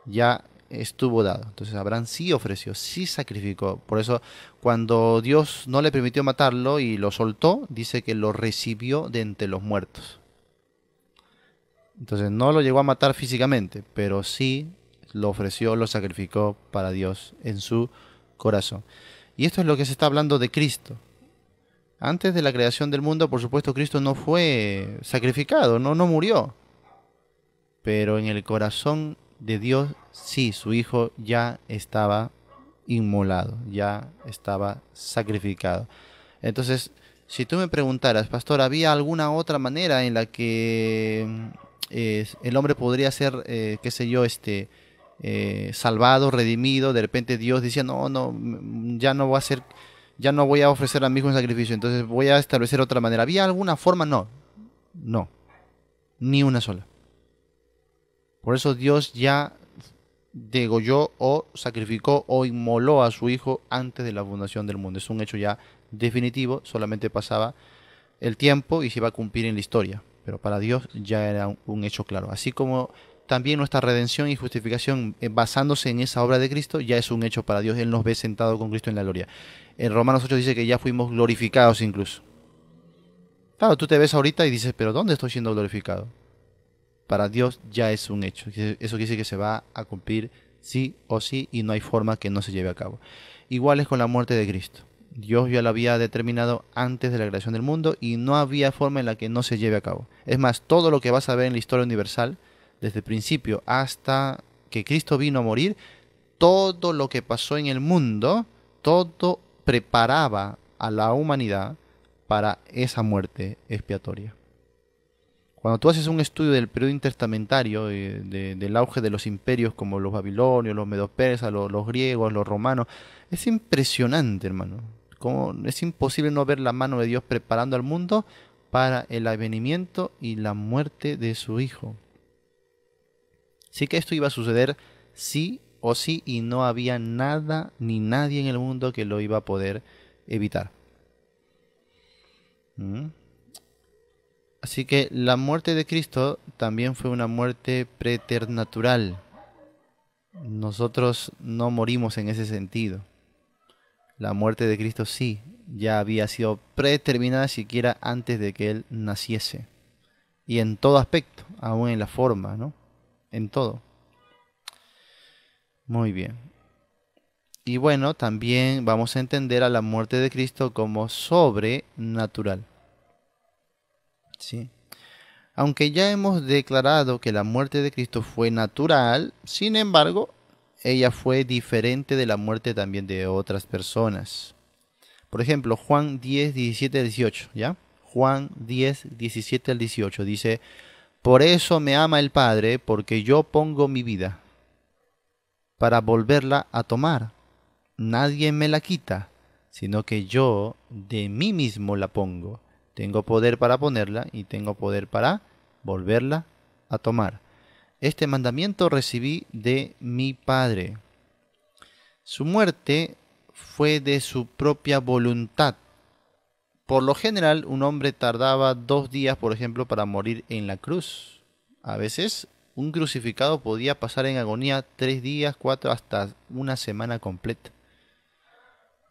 Ya estuvo dado. Entonces Abraham sí ofreció, sí sacrificó. Por eso cuando Dios no le permitió matarlo y lo soltó, dice que lo recibió de entre los muertos. Entonces no lo llegó a matar físicamente, pero sí lo ofreció, lo sacrificó para Dios en su corazón. Y esto es lo que se está hablando de Cristo. Antes de la creación del mundo, por supuesto, Cristo no fue sacrificado, no, no murió. Pero en el corazón de Dios sí, su hijo ya estaba inmolado, ya estaba sacrificado. Entonces, si tú me preguntaras, pastor, ¿había alguna otra manera en la que el hombre podría ser, eh, qué sé yo, este, eh, salvado, redimido? De repente Dios decía, no, no, ya no voy a ser, ya no voy a ofrecer a mi hijo sacrificio, entonces voy a establecer otra manera. ¿Había alguna forma? No, no, ni una sola. Por eso Dios ya degolló o sacrificó o inmoló a su hijo antes de la fundación del mundo. Es un hecho ya definitivo, solamente pasaba el tiempo y se iba a cumplir en la historia. Pero para Dios ya era un hecho claro. Así como también nuestra redención y justificación eh, basándose en esa obra de Cristo ya es un hecho para Dios. Él nos ve sentado con Cristo en la gloria. En Romanos 8 dice que ya fuimos glorificados incluso. Claro, tú te ves ahorita y dices, pero ¿dónde estoy siendo glorificado? para Dios ya es un hecho. Eso quiere decir que se va a cumplir sí o sí y no hay forma que no se lleve a cabo. Igual es con la muerte de Cristo. Dios ya la había determinado antes de la creación del mundo y no había forma en la que no se lleve a cabo. Es más, todo lo que vas a ver en la historia universal, desde el principio hasta que Cristo vino a morir, todo lo que pasó en el mundo, todo preparaba a la humanidad para esa muerte expiatoria. Cuando tú haces un estudio del periodo intertestamentario, eh, del auge de los imperios como los babilonios, los medos los, los griegos, los romanos, es impresionante, hermano. es imposible no ver la mano de Dios preparando al mundo para el advenimiento y la muerte de su hijo. Sí que esto iba a suceder sí o sí y no había nada ni nadie en el mundo que lo iba a poder evitar. ¿Mm? Así que la muerte de Cristo también fue una muerte preternatural. Nosotros no morimos en ese sentido. La muerte de Cristo sí, ya había sido predeterminada siquiera antes de que Él naciese. Y en todo aspecto, aún en la forma, ¿no? En todo. Muy bien. Y bueno, también vamos a entender a la muerte de Cristo como sobrenatural. ¿sí? Aunque ya hemos declarado que la muerte de Cristo fue natural, sin embargo, ella fue diferente de la muerte también de otras personas. Por ejemplo, Juan 10, 17 18, ¿ya? Juan 10, 17 al 18 dice, por eso me ama el Padre, porque yo pongo mi vida para volverla a tomar. Nadie me la quita, sino que yo de mí mismo la pongo. Tengo poder para ponerla y tengo poder para volverla a tomar. Este mandamiento recibí de mi Padre. Su muerte fue de su propia voluntad. Por lo general, un hombre tardaba dos días, por ejemplo, para morir en la cruz. A veces, un crucificado podía pasar en agonía tres días, cuatro, hasta una semana completa.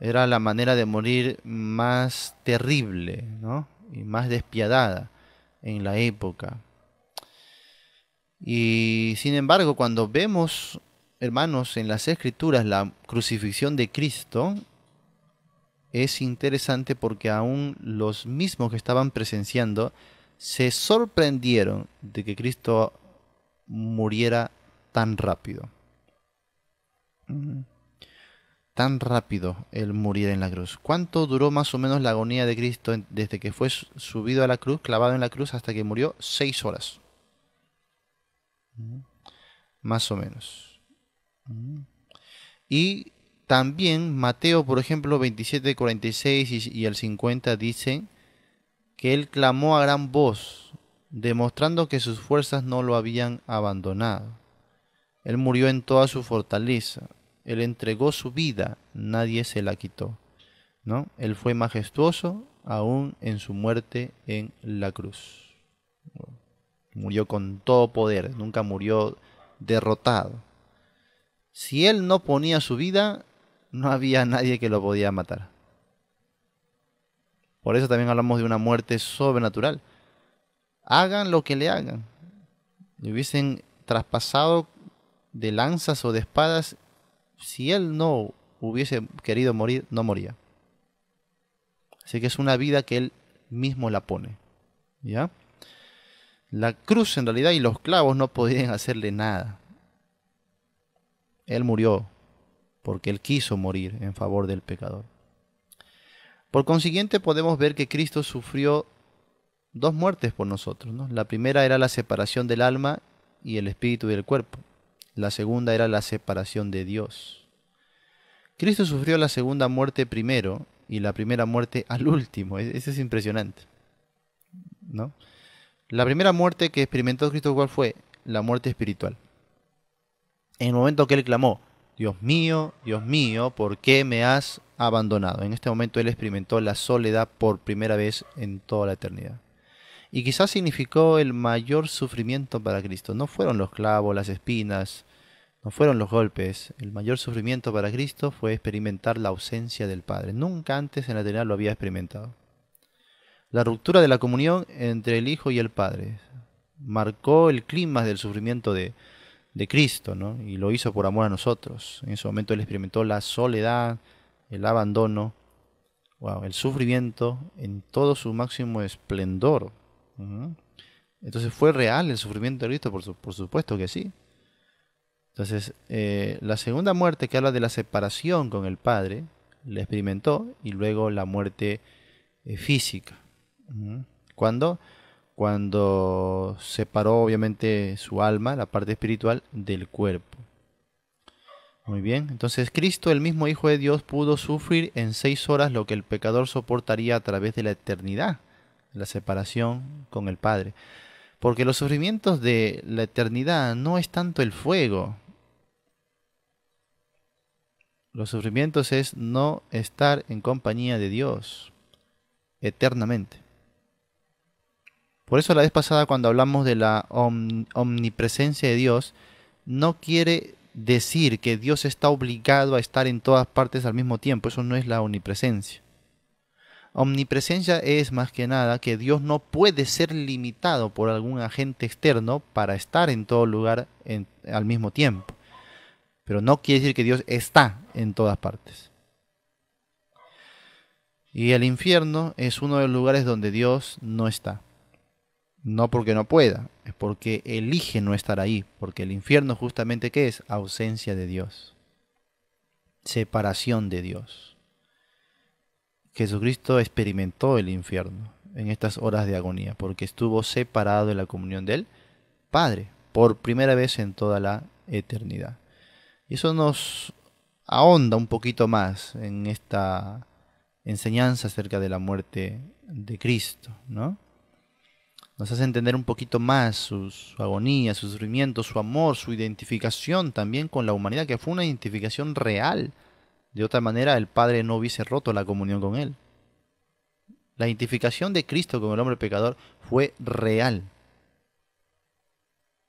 Era la manera de morir más terrible, ¿no? y más despiadada en la época. Y sin embargo, cuando vemos, hermanos, en las escrituras la crucifixión de Cristo, es interesante porque aún los mismos que estaban presenciando se sorprendieron de que Cristo muriera tan rápido tan rápido el morir en la cruz? ¿Cuánto duró más o menos la agonía de Cristo desde que fue subido a la cruz, clavado en la cruz, hasta que murió? Seis horas. Mm. Más o menos. Mm. Y también Mateo, por ejemplo, 27, 46 y, y el 50 dicen que él clamó a gran voz, demostrando que sus fuerzas no lo habían abandonado. Él murió en toda su fortaleza, él entregó su vida, nadie se la quitó. ¿no? Él fue majestuoso aún en su muerte en la cruz. Murió con todo poder, nunca murió derrotado. Si él no ponía su vida, no había nadie que lo podía matar. Por eso también hablamos de una muerte sobrenatural. Hagan lo que le hagan. Le hubiesen traspasado de lanzas o de espadas si él no hubiese querido morir, no moría. Así que es una vida que él mismo la pone. ¿Ya? La cruz en realidad y los clavos no podían hacerle nada. Él murió porque él quiso morir en favor del pecador. Por consiguiente podemos ver que Cristo sufrió dos muertes por nosotros. La primera era la separación del alma y el espíritu y el cuerpo. La segunda era la separación de Dios. Cristo sufrió la segunda muerte primero y la primera muerte al último. E-, Eso es impresionante. ¿No? La primera muerte que experimentó Cristo ¿cuál fue la muerte espiritual. En el momento que él clamó, Dios mío, Dios mío, ¿por qué me has abandonado? En este momento él experimentó la soledad por primera vez en toda la eternidad y quizás significó el mayor sufrimiento para Cristo. No fueron los clavos, las espinas, no fueron los golpes. El mayor sufrimiento para Cristo fue experimentar la ausencia del Padre. Nunca antes en la eternidad lo había experimentado. La ruptura de la comunión entre el Hijo y el Padre marcó el clima del sufrimiento de, Cristo, y lo hizo por amor a nosotros. En ese momento él experimentó la soledad, el abandono, wow, el sufrimiento en todo su máximo esplendor. Entonces fue real el sufrimiento de Cristo, por, supuesto que sí. Entonces, eh, la segunda muerte que habla de la separación con el Padre, la experimentó, y luego la muerte eh, física. Cuando separó obviamente su alma, la parte espiritual, del cuerpo. Muy bien, entonces Cristo, el mismo Hijo de Dios, pudo sufrir en seis horas lo que el pecador soportaría a través de la eternidad la separación con el Padre. Porque los sufrimientos de la eternidad no es tanto el fuego. Los sufrimientos es no estar en compañía de Dios eternamente. Por eso la vez pasada cuando hablamos de la omnipresencia de Dios, no quiere decir que Dios está obligado a estar en todas partes al mismo tiempo. Eso no es la omnipresencia. Omnipresencia es más que nada que Dios no puede ser limitado por algún agente externo para estar en todo lugar al mismo tiempo. Pero no quiere decir que Dios está en todas partes. Y el infierno es uno de los lugares donde Dios no está. No porque no pueda, es porque elige no estar ahí. Porque el infierno justamente qué es? Ausencia de Dios. Separación de Dios. Jesucristo experimentó el infierno en estas horas de agonía, porque estuvo separado de la comunión del Padre por primera vez en toda la eternidad. Y eso nos ahonda un poquito más en esta enseñanza acerca de la muerte de Cristo, ¿no? Nos hace entender un poquito más su, su, agonía, su sufrimiento, su amor, su identificación también con la humanidad, que fue una identificación real de otra manera, el Padre no hubiese roto la comunión con Él. La identificación de Cristo con el hombre pecador fue real.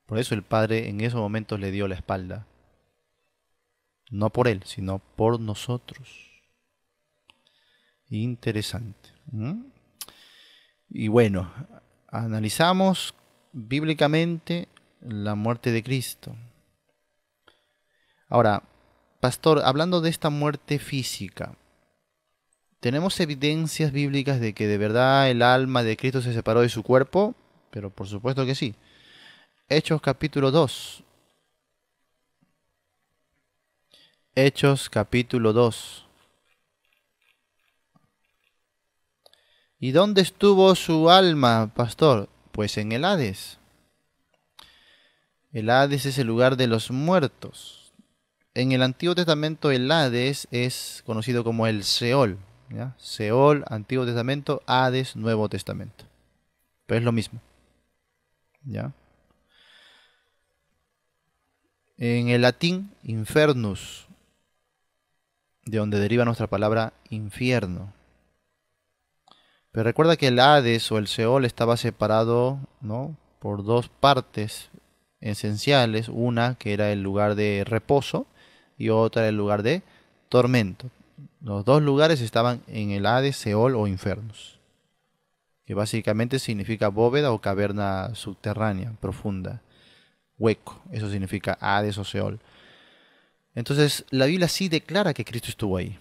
Por eso el Padre en esos momentos le dio la espalda. No por Él, sino por nosotros. Interesante. Y bueno, analizamos bíblicamente la muerte de Cristo. Ahora, Pastor, hablando de esta muerte física, ¿tenemos evidencias bíblicas de que de verdad el alma de Cristo se separó de su cuerpo? Pero por supuesto que sí. Hechos capítulo 2. Hechos capítulo 2. ¿Y dónde estuvo su alma, pastor? Pues en el Hades. El Hades es el lugar de los muertos en el Antiguo Testamento el Hades es conocido como el Seol. Seol, Antiguo Testamento, Hades, Nuevo Testamento. Pero es lo mismo. ¿ya? En el latín, infernus, de donde deriva nuestra palabra infierno. Pero recuerda que el Hades o el Seol estaba separado ¿no? por dos partes esenciales. Una que era el lugar de reposo y otra el lugar de tormento. Los dos lugares estaban en el Hades, Seol o Infernos. que básicamente significa bóveda o caverna subterránea, profunda, hueco. Eso significa Hades o Seol. Entonces, la Biblia sí declara que Cristo estuvo ahí.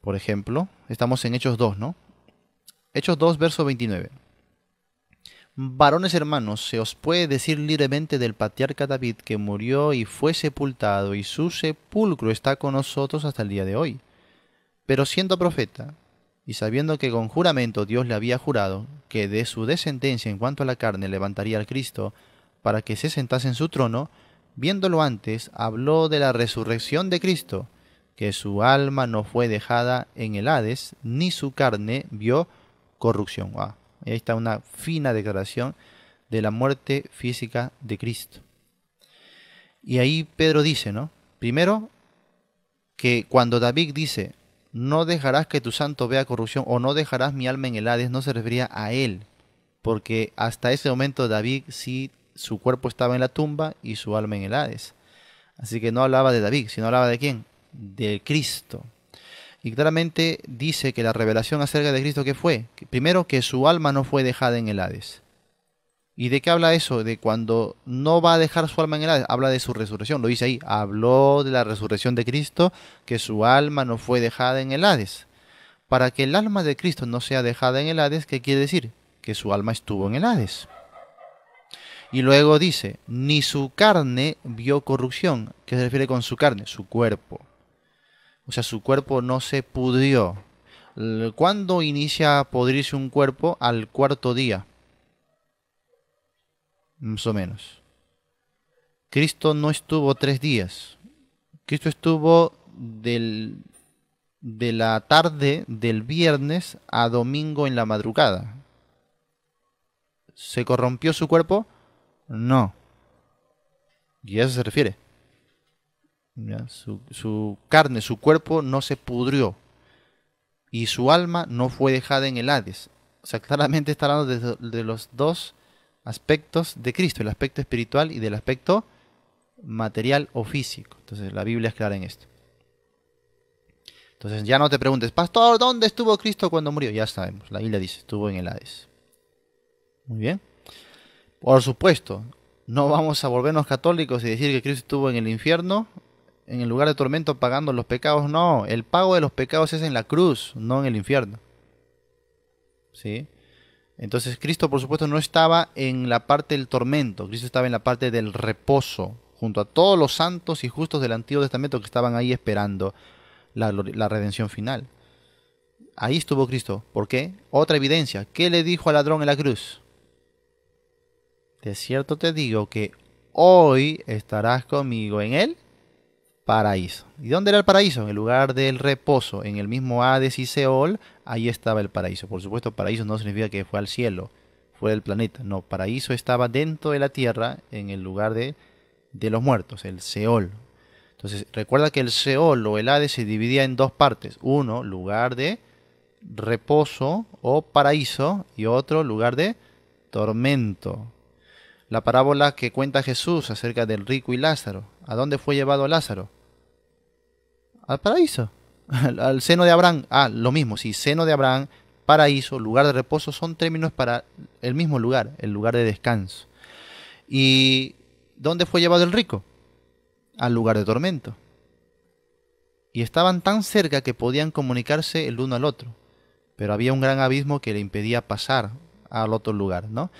Por ejemplo, estamos en Hechos 2, ¿no? Hechos 2, verso 29. Varones hermanos, se os puede decir libremente del patriarca David que murió y fue sepultado, y su sepulcro está con nosotros hasta el día de hoy. Pero siendo profeta, y sabiendo que con juramento Dios le había jurado que de su descendencia en cuanto a la carne levantaría al Cristo para que se sentase en su trono, viéndolo antes, habló de la resurrección de Cristo, que su alma no fue dejada en el Hades, ni su carne vio corrupción. Ah, y ahí está una fina declaración de la muerte física de Cristo. Y ahí Pedro dice, ¿no? Primero, que cuando David dice, no dejarás que tu santo vea corrupción o no dejarás mi alma en el Hades, no se refería a él, porque hasta ese momento David sí, su cuerpo estaba en la tumba y su alma en el Hades. Así que no hablaba de David, sino hablaba de quién? De Cristo, y claramente dice que la revelación acerca de Cristo que fue, primero que su alma no fue dejada en el Hades. ¿Y de qué habla eso? De cuando no va a dejar su alma en el Hades, habla de su resurrección, lo dice ahí, habló de la resurrección de Cristo, que su alma no fue dejada en el Hades. Para que el alma de Cristo no sea dejada en el Hades, ¿qué quiere decir? Que su alma estuvo en el Hades. Y luego dice, ni su carne vio corrupción. ¿Qué se refiere con su carne? Su cuerpo. O sea, su cuerpo no se pudrió. ¿Cuándo inicia a podrirse un cuerpo? Al cuarto día. Más o menos. Cristo no estuvo tres días. Cristo estuvo del, de la tarde del viernes a domingo en la madrugada. ¿Se corrompió su cuerpo? No. Y a eso se refiere. Su, carne, su cuerpo no se pudrió y su alma no fue dejada en el Hades. O sea, claramente está hablando de, de, los dos aspectos de Cristo, el aspecto espiritual y del aspecto material o físico. Entonces la Biblia es clara en esto. Entonces ya no te preguntes, pastor, ¿dónde estuvo Cristo cuando murió? Ya sabemos, la Biblia dice, estuvo en el Hades. Muy bien. Por supuesto, no vamos a volvernos católicos y decir que Cristo estuvo en el infierno en el lugar de tormento pagando los pecados. No, el pago de los pecados es en la cruz, no en el infierno. ¿Sí? Entonces Cristo, por supuesto, no estaba en la parte del tormento, Cristo estaba en la parte del reposo, junto a todos los santos y justos del Antiguo Testamento que estaban ahí esperando la, la redención final. Ahí estuvo Cristo. ¿Por qué? Otra evidencia. ¿Qué le dijo al ladrón en la cruz? De cierto te digo que hoy estarás conmigo en él paraíso. ¿Y dónde era el paraíso? En el lugar del reposo, en el mismo Hades y Seol, ahí estaba el paraíso. Por supuesto, paraíso no significa que fue al cielo, fue el planeta. No, paraíso estaba dentro de la tierra, en el lugar de, de los muertos, el Seol. Entonces, recuerda que el Seol o el Hades se dividía en dos partes. Uno, lugar de reposo o paraíso, y otro, lugar de tormento. La parábola que cuenta Jesús acerca del rico y Lázaro. ¿A dónde fue llevado Lázaro? al paraíso, al, seno de Abraham. Ah, lo mismo, si seno de Abraham, paraíso, lugar de reposo, son términos para el mismo lugar, el lugar de descanso. ¿Y dónde fue llevado el rico? Al lugar de tormento. Y estaban tan cerca que podían comunicarse el uno al otro, pero había un gran abismo que le impedía pasar al otro lugar, ¿no?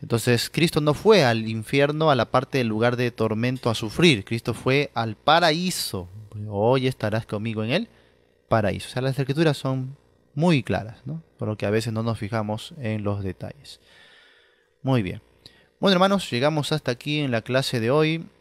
Entonces Cristo no fue al infierno, a la parte del lugar de tormento a sufrir. Cristo fue al paraíso. Hoy estarás conmigo en el paraíso. O sea, las escrituras son muy claras, ¿no? Por lo que a veces no nos fijamos en los detalles. Muy bien. Bueno, hermanos, llegamos hasta aquí en la clase de hoy.